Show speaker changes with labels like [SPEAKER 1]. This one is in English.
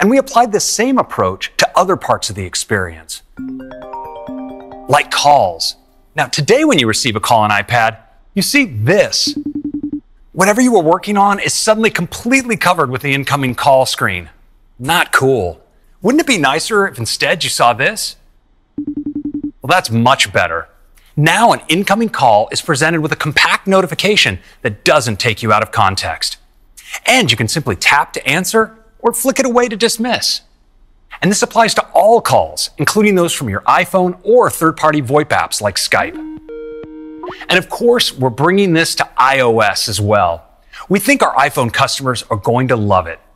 [SPEAKER 1] And we applied the same approach to other parts of the experience, like calls. Now, today, when you receive a call on iPad, you see this. Whatever you were working on is suddenly completely covered with the incoming call screen. Not cool. Wouldn't it be nicer if instead you saw this? Well, that's much better. Now, an incoming call is presented with a compact notification that doesn't take you out of context. And you can simply tap to answer or flick it away to dismiss. And this applies to all calls, including those from your iPhone or third party VoIP apps like Skype. And of course, we're bringing this to iOS as well. We think our iPhone customers are going to love it.